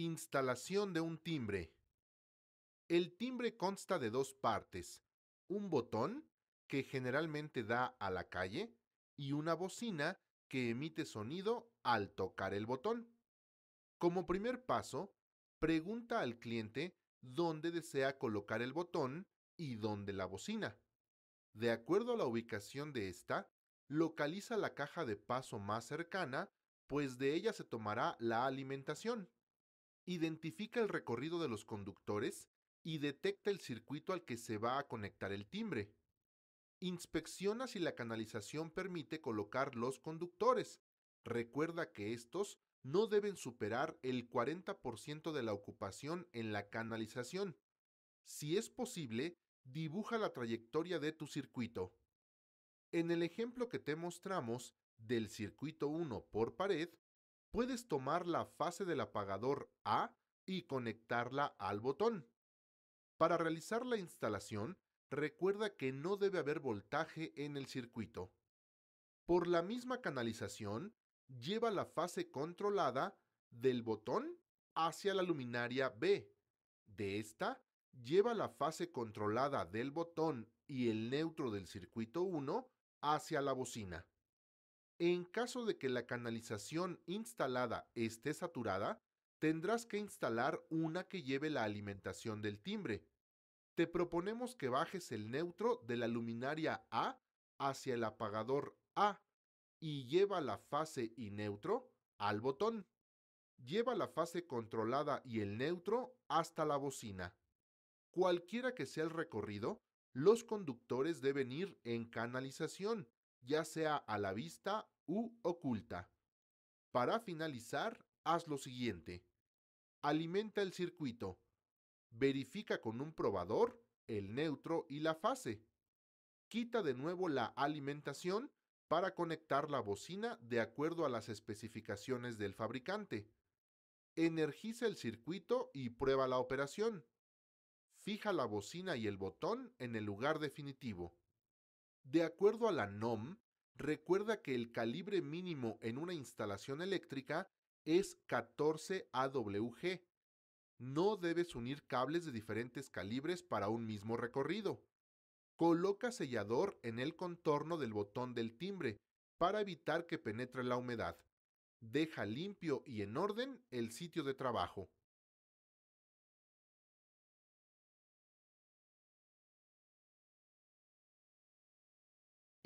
Instalación de un timbre. El timbre consta de dos partes, un botón, que generalmente da a la calle, y una bocina que emite sonido al tocar el botón. Como primer paso, pregunta al cliente dónde desea colocar el botón y dónde la bocina. De acuerdo a la ubicación de esta, localiza la caja de paso más cercana, pues de ella se tomará la alimentación identifica el recorrido de los conductores y detecta el circuito al que se va a conectar el timbre. Inspecciona si la canalización permite colocar los conductores. Recuerda que estos no deben superar el 40% de la ocupación en la canalización. Si es posible, dibuja la trayectoria de tu circuito. En el ejemplo que te mostramos del circuito 1 por pared, puedes tomar la fase del apagador A y conectarla al botón. Para realizar la instalación, recuerda que no debe haber voltaje en el circuito. Por la misma canalización, lleva la fase controlada del botón hacia la luminaria B. De esta, lleva la fase controlada del botón y el neutro del circuito 1 hacia la bocina. En caso de que la canalización instalada esté saturada, tendrás que instalar una que lleve la alimentación del timbre. Te proponemos que bajes el neutro de la luminaria A hacia el apagador A y lleva la fase y neutro al botón. Lleva la fase controlada y el neutro hasta la bocina. Cualquiera que sea el recorrido, los conductores deben ir en canalización ya sea a la vista u oculta. Para finalizar, haz lo siguiente. Alimenta el circuito. Verifica con un probador el neutro y la fase. Quita de nuevo la alimentación para conectar la bocina de acuerdo a las especificaciones del fabricante. Energiza el circuito y prueba la operación. Fija la bocina y el botón en el lugar definitivo. De acuerdo a la NOM, recuerda que el calibre mínimo en una instalación eléctrica es 14 AWG. No debes unir cables de diferentes calibres para un mismo recorrido. Coloca sellador en el contorno del botón del timbre para evitar que penetre la humedad. Deja limpio y en orden el sitio de trabajo.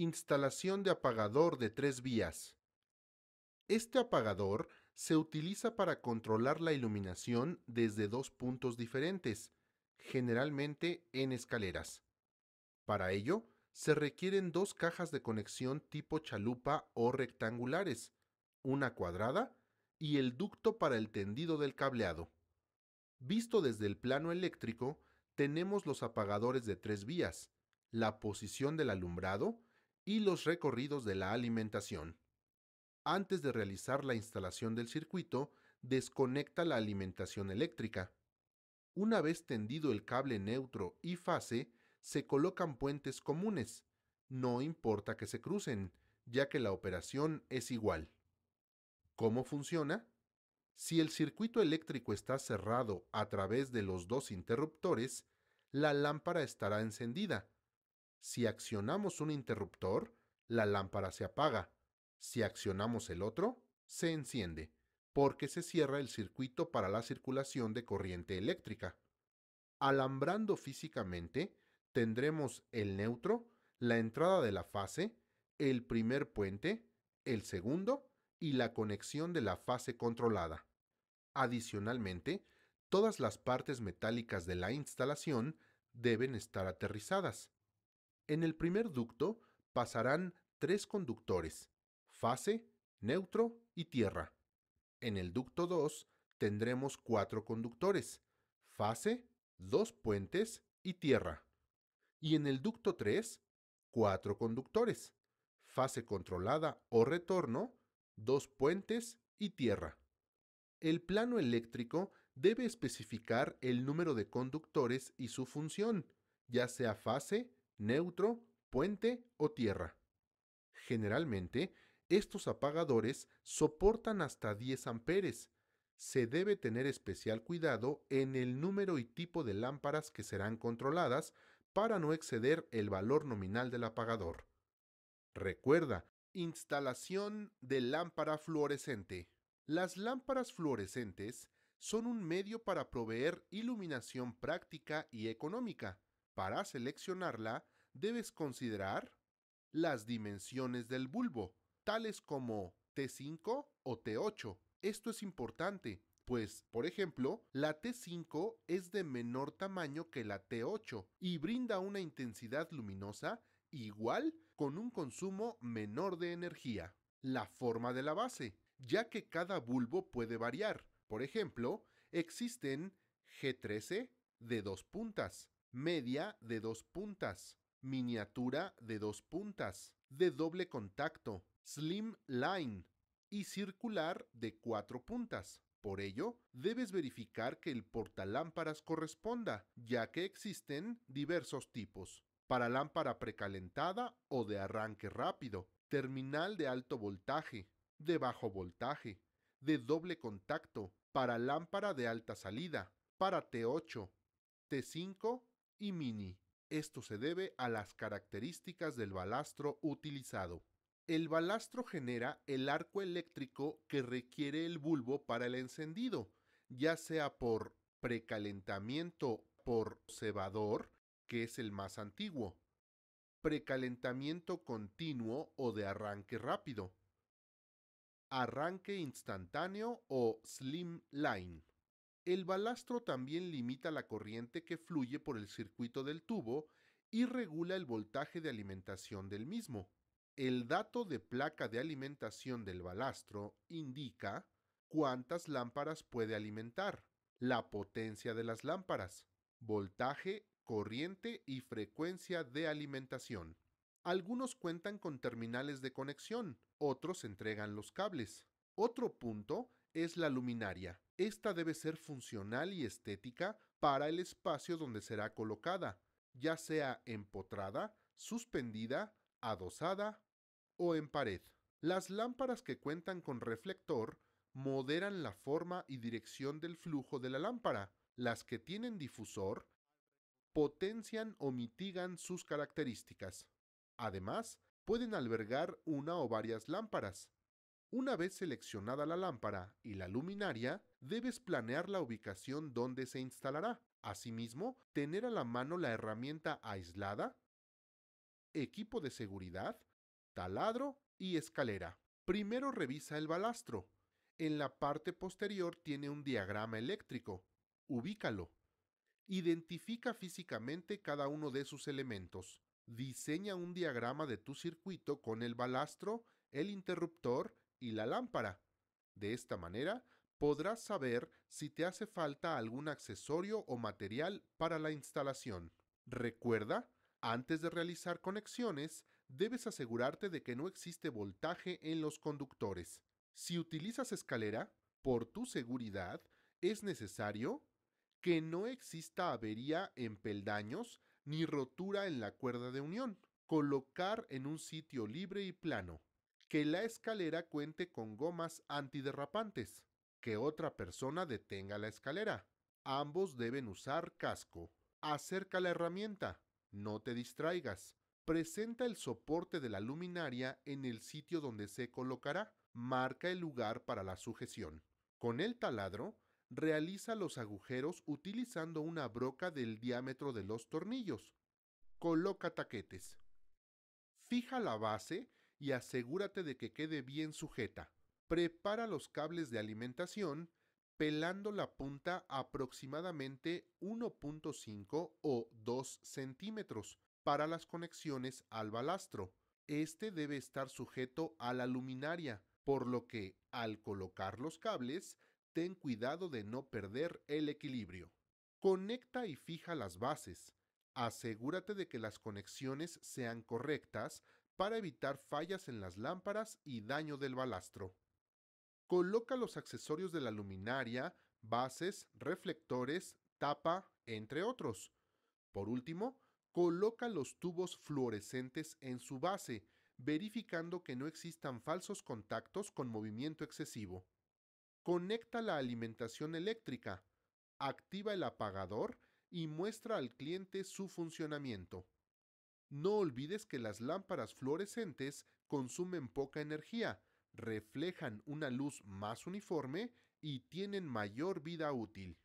Instalación de apagador de tres vías. Este apagador se utiliza para controlar la iluminación desde dos puntos diferentes, generalmente en escaleras. Para ello, se requieren dos cajas de conexión tipo chalupa o rectangulares, una cuadrada y el ducto para el tendido del cableado. Visto desde el plano eléctrico, tenemos los apagadores de tres vías, la posición del alumbrado y los recorridos de la alimentación. Antes de realizar la instalación del circuito, desconecta la alimentación eléctrica. Una vez tendido el cable neutro y fase, se colocan puentes comunes, no importa que se crucen, ya que la operación es igual. ¿Cómo funciona? Si el circuito eléctrico está cerrado a través de los dos interruptores, la lámpara estará encendida, si accionamos un interruptor, la lámpara se apaga. Si accionamos el otro, se enciende, porque se cierra el circuito para la circulación de corriente eléctrica. Alambrando físicamente, tendremos el neutro, la entrada de la fase, el primer puente, el segundo y la conexión de la fase controlada. Adicionalmente, todas las partes metálicas de la instalación deben estar aterrizadas, en el primer ducto pasarán tres conductores, fase, neutro y tierra. En el ducto 2 tendremos cuatro conductores, fase, dos puentes y tierra. Y en el ducto 3, cuatro conductores, fase controlada o retorno, dos puentes y tierra. El plano eléctrico debe especificar el número de conductores y su función, ya sea fase, neutro, puente o tierra. Generalmente, estos apagadores soportan hasta 10 amperes. Se debe tener especial cuidado en el número y tipo de lámparas que serán controladas para no exceder el valor nominal del apagador. Recuerda, instalación de lámpara fluorescente. Las lámparas fluorescentes son un medio para proveer iluminación práctica y económica para seleccionarla, debes considerar las dimensiones del bulbo, tales como T5 o T8. Esto es importante, pues, por ejemplo, la T5 es de menor tamaño que la T8 y brinda una intensidad luminosa igual con un consumo menor de energía. La forma de la base, ya que cada bulbo puede variar. Por ejemplo, existen G13 de dos puntas, media de dos puntas, miniatura de dos puntas, de doble contacto, slim line y circular de cuatro puntas. Por ello, debes verificar que el portalámparas corresponda, ya que existen diversos tipos, para lámpara precalentada o de arranque rápido, terminal de alto voltaje, de bajo voltaje, de doble contacto, para lámpara de alta salida, para T8, T5 y mini. Esto se debe a las características del balastro utilizado. El balastro genera el arco eléctrico que requiere el bulbo para el encendido, ya sea por precalentamiento por cebador, que es el más antiguo, precalentamiento continuo o de arranque rápido, arranque instantáneo o slim line. El balastro también limita la corriente que fluye por el circuito del tubo y regula el voltaje de alimentación del mismo. El dato de placa de alimentación del balastro indica cuántas lámparas puede alimentar, la potencia de las lámparas, voltaje, corriente y frecuencia de alimentación. Algunos cuentan con terminales de conexión, otros entregan los cables. Otro punto es la luminaria. Esta debe ser funcional y estética para el espacio donde será colocada, ya sea empotrada, suspendida, adosada o en pared. Las lámparas que cuentan con reflector moderan la forma y dirección del flujo de la lámpara. Las que tienen difusor potencian o mitigan sus características. Además, pueden albergar una o varias lámparas, una vez seleccionada la lámpara y la luminaria, debes planear la ubicación donde se instalará. Asimismo, tener a la mano la herramienta aislada, equipo de seguridad, taladro y escalera. Primero revisa el balastro. En la parte posterior tiene un diagrama eléctrico. Ubícalo. Identifica físicamente cada uno de sus elementos. Diseña un diagrama de tu circuito con el balastro, el interruptor, y la lámpara. De esta manera, podrás saber si te hace falta algún accesorio o material para la instalación. Recuerda, antes de realizar conexiones, debes asegurarte de que no existe voltaje en los conductores. Si utilizas escalera, por tu seguridad, es necesario que no exista avería en peldaños ni rotura en la cuerda de unión. Colocar en un sitio libre y plano que la escalera cuente con gomas antiderrapantes, que otra persona detenga la escalera. Ambos deben usar casco. Acerca la herramienta, no te distraigas. Presenta el soporte de la luminaria en el sitio donde se colocará. Marca el lugar para la sujeción. Con el taladro, realiza los agujeros utilizando una broca del diámetro de los tornillos. Coloca taquetes. Fija la base y asegúrate de que quede bien sujeta. Prepara los cables de alimentación pelando la punta aproximadamente 1.5 o 2 centímetros para las conexiones al balastro. Este debe estar sujeto a la luminaria, por lo que al colocar los cables, ten cuidado de no perder el equilibrio. Conecta y fija las bases. Asegúrate de que las conexiones sean correctas para evitar fallas en las lámparas y daño del balastro. Coloca los accesorios de la luminaria, bases, reflectores, tapa, entre otros. Por último, coloca los tubos fluorescentes en su base, verificando que no existan falsos contactos con movimiento excesivo. Conecta la alimentación eléctrica, activa el apagador y muestra al cliente su funcionamiento. No olvides que las lámparas fluorescentes consumen poca energía, reflejan una luz más uniforme y tienen mayor vida útil.